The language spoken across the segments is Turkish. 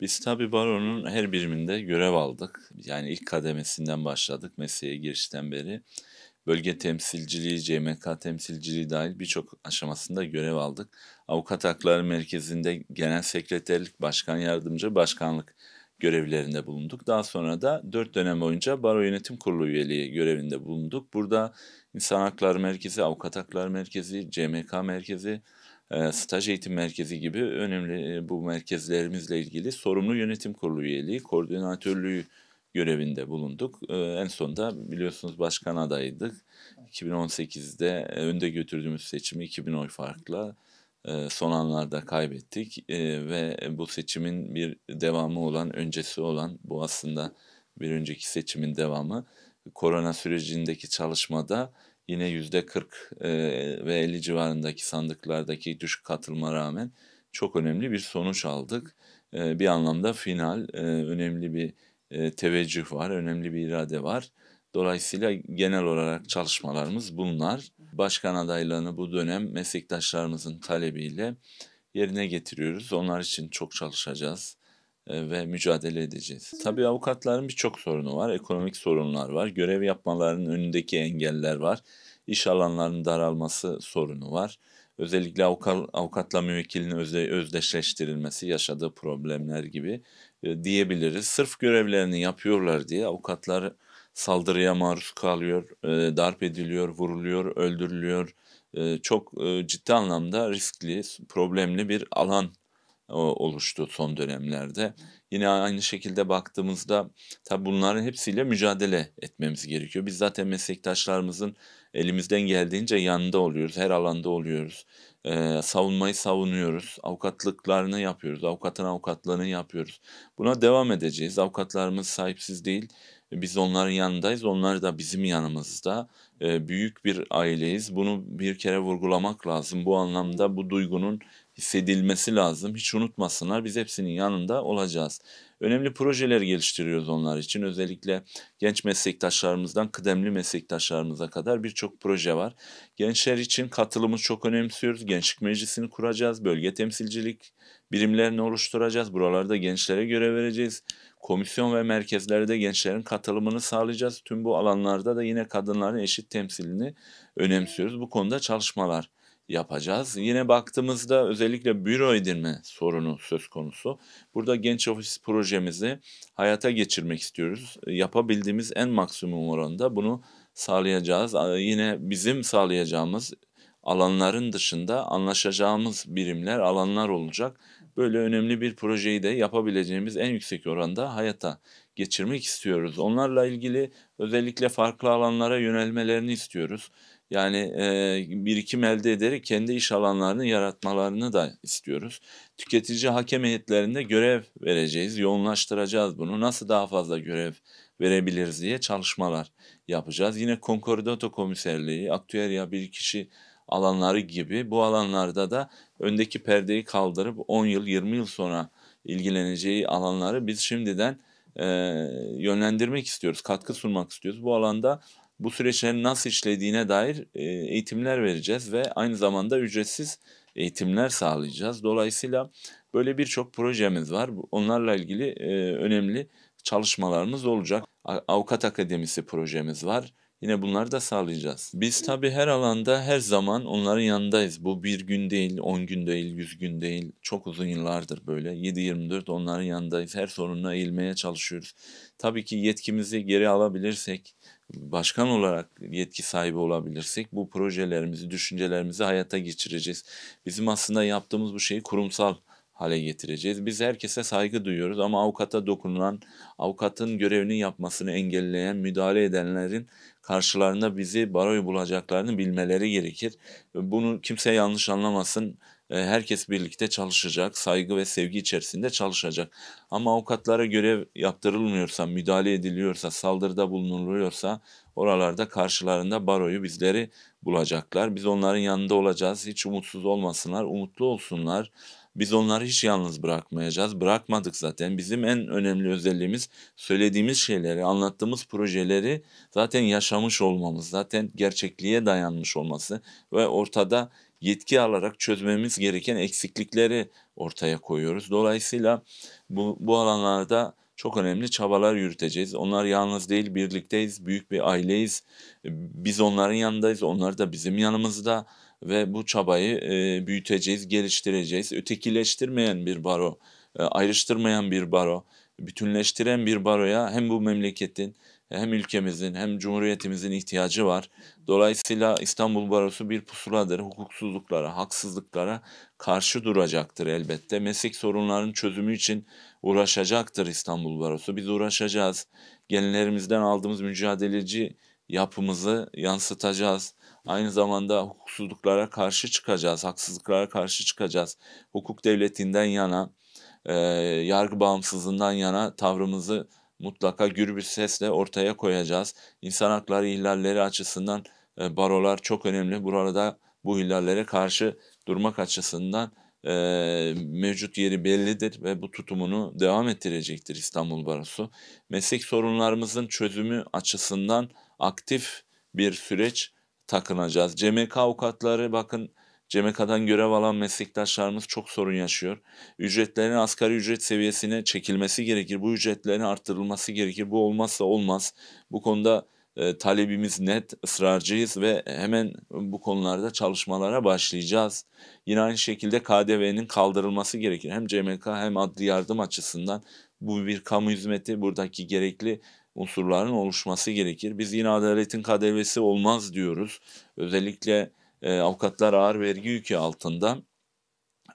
Biz tabi baronun her biriminde görev aldık. Yani ilk kademesinden başladık mesleğe girişten beri. Bölge temsilciliği, CMK temsilciliği dahil birçok aşamasında görev aldık. Avukat Hakları Merkezi'nde genel sekreterlik, başkan yardımcı, başkanlık görevlerinde bulunduk. Daha sonra da 4 dönem boyunca Baro Yönetim Kurulu üyeliği görevinde bulunduk. Burada İnsan Hakları Merkezi, Avukat Hakları Merkezi, CMK Merkezi, staj eğitim merkezi gibi önemli bu merkezlerimizle ilgili sorumlu yönetim kurulu üyeliği, koordinatörlüğü görevinde bulunduk. En son da biliyorsunuz başkan adaydık. 2018'de önde götürdüğümüz seçimi 2000 oy farkla son anlarda kaybettik ve bu seçimin bir devamı olan, öncesi olan bu aslında bir önceki seçimin devamı korona sürecindeki çalışmada yine yüzde 40 e, ve 50 civarındaki sandıklardaki düşük katılma rağmen çok önemli bir sonuç aldık. E, bir anlamda final e, önemli bir e, teveccüh var, önemli bir irade var. Dolayısıyla genel olarak çalışmalarımız bunlar. Başkan adaylığını bu dönem meslektaşlarımızın talebiyle yerine getiriyoruz. Onlar için çok çalışacağız. E, ve mücadele edeceğiz. Tabii avukatların birçok sorunu var. Ekonomik sorunlar var. Görev yapmalarının önündeki engeller var. iş alanlarının daralması sorunu var. Özellikle avukatla müvekkilin özdeşleştirilmesi yaşadığı problemler gibi e, diyebiliriz. Sırf görevlerini yapıyorlar diye avukatlar saldırıya maruz kalıyor, e, darp ediliyor, vuruluyor, öldürülüyor. çok ciddi anlamda riskli, problemli bir alan oluştu son dönemlerde. Yine aynı şekilde baktığımızda tabi bunların hepsiyle mücadele etmemiz gerekiyor. Biz zaten meslektaşlarımızın elimizden geldiğince yanında oluyoruz, her alanda oluyoruz. Ee, savunmayı savunuyoruz, avukatlıklarını yapıyoruz, avukatın avukatlığını yapıyoruz. Buna devam edeceğiz. Avukatlarımız sahipsiz değil, biz onların yanındayız, onlar da bizim yanımızda. Ee, büyük bir aileyiz. Bunu bir kere vurgulamak lazım. Bu anlamda bu duygunun hissedilmesi lazım. Hiç unutmasınlar. Biz hepsinin yanında olacağız. Önemli projeler geliştiriyoruz onlar için. Özellikle genç meslektaşlarımızdan kıdemli meslektaşlarımıza kadar birçok proje var. Gençler için katılımı çok önemsiyoruz. Gençlik meclisini kuracağız. Bölge temsilcilik birimlerini oluşturacağız. Buralarda gençlere göre vereceğiz. Komisyon ve merkezlerde gençlerin katılımını sağlayacağız. Tüm bu alanlarda da yine kadınların eşit temsilini önemsiyoruz. Bu konuda çalışmalar yapacağız. Yine baktığımızda özellikle büro edinme sorunu söz konusu. Burada genç ofis projemizi hayata geçirmek istiyoruz. Yapabildiğimiz en maksimum oranda bunu sağlayacağız. Yine bizim sağlayacağımız alanların dışında anlaşacağımız birimler, alanlar olacak böyle önemli bir projeyi de yapabileceğimiz en yüksek oranda hayata geçirmek istiyoruz. Onlarla ilgili özellikle farklı alanlara yönelmelerini istiyoruz. Yani e, birikim elde ederek kendi iş alanlarını yaratmalarını da istiyoruz. Tüketici hakem heyetlerinde görev vereceğiz, yoğunlaştıracağız bunu. Nasıl daha fazla görev verebiliriz diye çalışmalar yapacağız. Yine Concordato Komiserliği, Aktüerya bir kişi alanları gibi bu alanlarda da öndeki perdeyi kaldırıp 10 yıl 20 yıl sonra ilgileneceği alanları biz şimdiden e, yönlendirmek istiyoruz, katkı sunmak istiyoruz. Bu alanda bu süreçlerin nasıl işlediğine dair e, eğitimler vereceğiz ve aynı zamanda ücretsiz eğitimler sağlayacağız. Dolayısıyla böyle birçok projemiz var. Onlarla ilgili e, önemli çalışmalarımız olacak. Avukat Akademisi projemiz var. Yine bunları da sağlayacağız. Biz tabii her alanda her zaman onların yanındayız. Bu bir gün değil, on gün değil, yüz gün değil. Çok uzun yıllardır böyle. 7-24 onların yanındayız. Her sorununa eğilmeye çalışıyoruz. Tabii ki yetkimizi geri alabilirsek, başkan olarak yetki sahibi olabilirsek bu projelerimizi, düşüncelerimizi hayata geçireceğiz. Bizim aslında yaptığımız bu şeyi kurumsal hale getireceğiz. Biz herkese saygı duyuyoruz ama avukata dokunulan, avukatın görevini yapmasını engelleyen, müdahale edenlerin karşılarında bizi baroyu bulacaklarını bilmeleri gerekir. Bunu kimse yanlış anlamasın. E, herkes birlikte çalışacak, saygı ve sevgi içerisinde çalışacak. Ama avukatlara görev yaptırılmıyorsa, müdahale ediliyorsa, saldırıda bulunuluyorsa oralarda karşılarında baroyu bizleri bulacaklar. Biz onların yanında olacağız. Hiç umutsuz olmasınlar, umutlu olsunlar. Biz onları hiç yalnız bırakmayacağız. Bırakmadık zaten. Bizim en önemli özelliğimiz söylediğimiz şeyleri, anlattığımız projeleri zaten yaşamış olmamız, zaten gerçekliğe dayanmış olması ve ortada yetki alarak çözmemiz gereken eksiklikleri ortaya koyuyoruz. Dolayısıyla bu, bu alanlarda çok önemli çabalar yürüteceğiz. Onlar yalnız değil, birlikteyiz, büyük bir aileyiz. Biz onların yanındayız, onlar da bizim yanımızda ve bu çabayı e, büyüteceğiz, geliştireceğiz. Ötekileştirmeyen bir baro, e, ayrıştırmayan bir baro, bütünleştiren bir baroya hem bu memleketin hem ülkemizin hem cumhuriyetimizin ihtiyacı var. Dolayısıyla İstanbul Barosu bir pusuladır. Hukuksuzluklara, haksızlıklara karşı duracaktır elbette. Meslek sorunlarının çözümü için uğraşacaktır İstanbul Barosu. Biz uğraşacağız. Genlerimizden aldığımız mücadeleci yapımızı yansıtacağız. Aynı zamanda hukuksuzluklara karşı çıkacağız, haksızlıklara karşı çıkacağız. Hukuk devletinden yana, e, yargı bağımsızlığından yana tavrımızı mutlaka gür bir sesle ortaya koyacağız. İnsan hakları ihlalleri açısından e, barolar çok önemli. Burada bu ilerlere karşı durmak açısından e, mevcut yeri bellidir ve bu tutumunu devam ettirecektir İstanbul Barosu. Meslek sorunlarımızın çözümü açısından aktif bir süreç takınacağız. CMK avukatları bakın CMK'dan görev alan meslektaşlarımız çok sorun yaşıyor. Ücretlerin asgari ücret seviyesine çekilmesi gerekir. Bu ücretlerin arttırılması gerekir. Bu olmazsa olmaz. Bu konuda e, talebimiz net, ısrarcıyız ve hemen bu konularda çalışmalara başlayacağız. Yine aynı şekilde KDV'nin kaldırılması gerekir. Hem CMK hem adli yardım açısından bu bir kamu hizmeti buradaki gerekli unsurların oluşması gerekir. Biz yine adaletin KDV'si olmaz diyoruz. Özellikle e, avukatlar ağır vergi yükü altında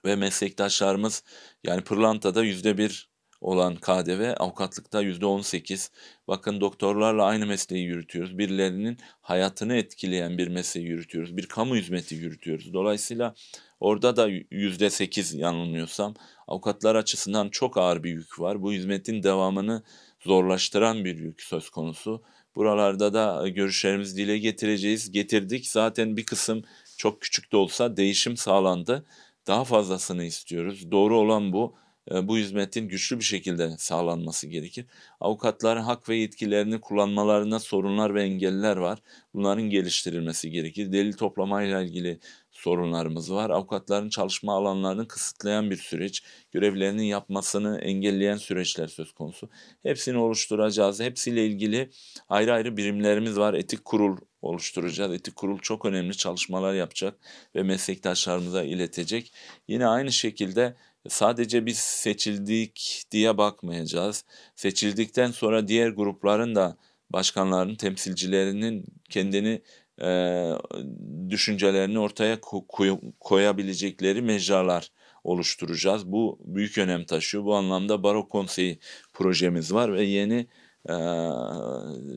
ve meslektaşlarımız yani pırlantada yüzde bir olan KDV avukatlıkta yüzde on sekiz. Bakın doktorlarla aynı mesleği yürütüyoruz. Birilerinin hayatını etkileyen bir mesleği yürütüyoruz. Bir kamu hizmeti yürütüyoruz. Dolayısıyla orada da yüzde sekiz yanılmıyorsam avukatlar açısından çok ağır bir yük var. Bu hizmetin devamını zorlaştıran bir yük söz konusu. Buralarda da e, görüşlerimizi dile getireceğiz. Getirdik. Zaten bir kısım çok küçük de olsa değişim sağlandı. Daha fazlasını istiyoruz. Doğru olan bu bu hizmetin güçlü bir şekilde sağlanması gerekir. Avukatların hak ve yetkilerini kullanmalarında sorunlar ve engeller var. Bunların geliştirilmesi gerekir. Delil toplamayla ilgili sorunlarımız var. Avukatların çalışma alanlarını kısıtlayan bir süreç, görevlerinin yapmasını engelleyen süreçler söz konusu. Hepsini oluşturacağız. Hepsiyle ilgili ayrı ayrı birimlerimiz var. Etik kurul oluşturacağız. Etik kurul çok önemli çalışmalar yapacak ve meslektaşlarımıza iletecek. Yine aynı şekilde sadece biz seçildik diye bakmayacağız. Seçildikten sonra diğer grupların da başkanların temsilcilerinin kendini e, düşüncelerini ortaya koy, koyabilecekleri mecralar oluşturacağız. Bu büyük önem taşıyor. Bu anlamda Baro Konseyi projemiz var ve yeni e,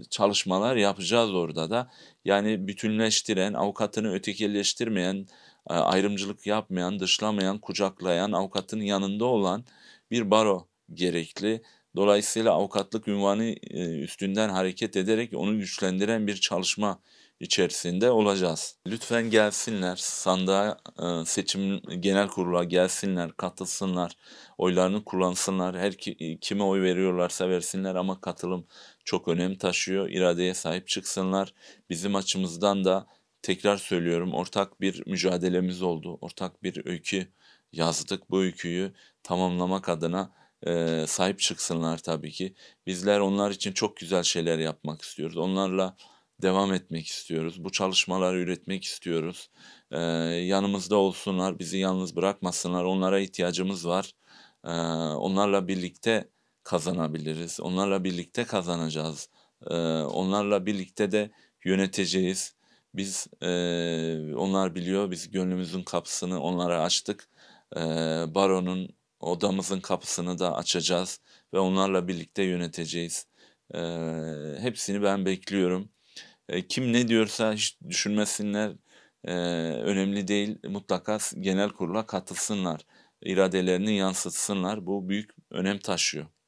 çalışmalar yapacağız orada da. Yani bütünleştiren, avukatını ötekileştirmeyen, e, ayrımcılık yapmayan, dışlamayan, kucaklayan, avukatın yanında olan bir baro gerekli. Dolayısıyla avukatlık ünvanı e, üstünden hareket ederek onu güçlendiren bir çalışma içerisinde olacağız. Lütfen gelsinler, sandığa e, seçim genel kurula gelsinler, katılsınlar, oylarını kullansınlar. Her kime oy veriyorlarsa versinler ama katılım çok önem taşıyor. İradeye sahip çıksınlar. Bizim açımızdan da tekrar söylüyorum ortak bir mücadelemiz oldu. Ortak bir öykü yazdık. Bu öyküyü tamamlamak adına e, sahip çıksınlar tabii ki. Bizler onlar için çok güzel şeyler yapmak istiyoruz. Onlarla devam etmek istiyoruz. Bu çalışmaları üretmek istiyoruz. E, yanımızda olsunlar, bizi yalnız bırakmasınlar. Onlara ihtiyacımız var. E, onlarla birlikte kazanabiliriz. Onlarla birlikte kazanacağız. E, onlarla birlikte de yöneteceğiz. Biz e, onlar biliyor, biz gönlümüzün kapısını onlara açtık. E, baronun odamızın kapısını da açacağız ve onlarla birlikte yöneteceğiz. E, hepsini ben bekliyorum. E, kim ne diyorsa hiç düşünmesinler. E, önemli değil. Mutlaka genel kurula katılsınlar. İradelerini yansıtsınlar. Bu büyük önem taşıyor.